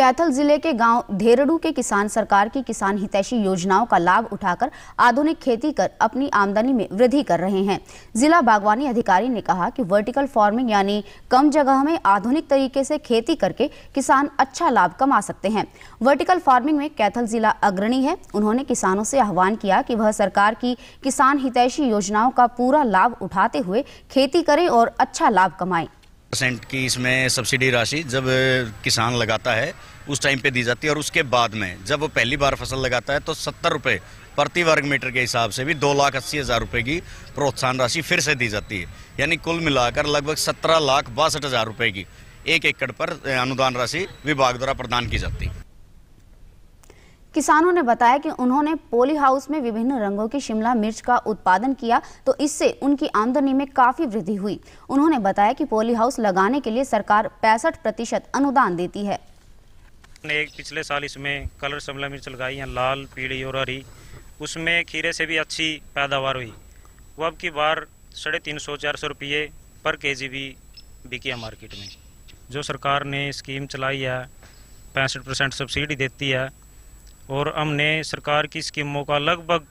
कैथल जिले के गांव धेरडू के किसान सरकार की किसान हितैषी योजनाओं का लाभ उठाकर आधुनिक खेती कर अपनी आमदनी में वृद्धि कर रहे हैं जिला बागवानी अधिकारी ने कहा कि वर्टिकल फार्मिंग यानी कम जगह में आधुनिक तरीके से खेती करके किसान अच्छा लाभ कमा सकते हैं वर्टिकल फार्मिंग में कैथल जिला अग्रणी है उन्होंने किसानों से आह्वान किया कि वह सरकार की किसान हितैषी योजनाओं का पूरा लाभ उठाते हुए खेती करें और अच्छा लाभ कमाएं परसेंट की इसमें सब्सिडी राशि जब किसान लगाता है उस टाइम पे दी जाती है और उसके बाद में जब वो पहली बार फसल लगाता है तो सत्तर रुपये प्रति वर्ग मीटर के हिसाब से भी दो लाख अस्सी हज़ार रुपये की प्रोत्साहन राशि फिर से दी जाती है यानी कुल मिलाकर लगभग सत्रह लाख बासठ हज़ार रुपये की एक एकड़ पर अनुदान राशि विभाग द्वारा प्रदान की जाती है किसानों ने बताया कि उन्होंने पोली हाउस में विभिन्न रंगों की शिमला मिर्च का उत्पादन किया तो इससे उनकी आमदनी में काफी वृद्धि हुई उन्होंने बताया कि पोली हाउस लगाने के लिए सरकार पैंसठ प्रतिशत अनुदान देती है ने एक पिछले साल इसमें कलर शिमला मिर्च लगाई है लाल पीली और हरी उसमें खीरे से भी अच्छी पैदावार हुई वो अब की बार साढ़े तीन सौ चार सौ रुपये पर के जी भी बिकी मार्केट में जो सरकार ने स्कीम चलाई है पैंसठ परसेंट सब्सिडी देती है और हमने सरकार की स्कीमों का लगभग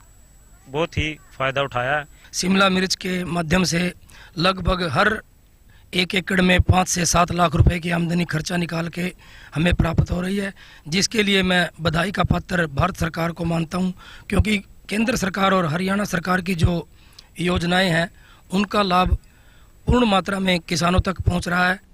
बहुत ही फ़ायदा उठाया शिमला मिर्च के माध्यम से लगभग हर एक एकड़ में पाँच से सात लाख रुपए की आमदनी खर्चा निकाल के हमें प्राप्त हो रही है जिसके लिए मैं बधाई का पात्र भारत सरकार को मानता हूँ क्योंकि केंद्र सरकार और हरियाणा सरकार की जो योजनाएं हैं उनका लाभ पूर्ण मात्रा में किसानों तक पहुँच रहा है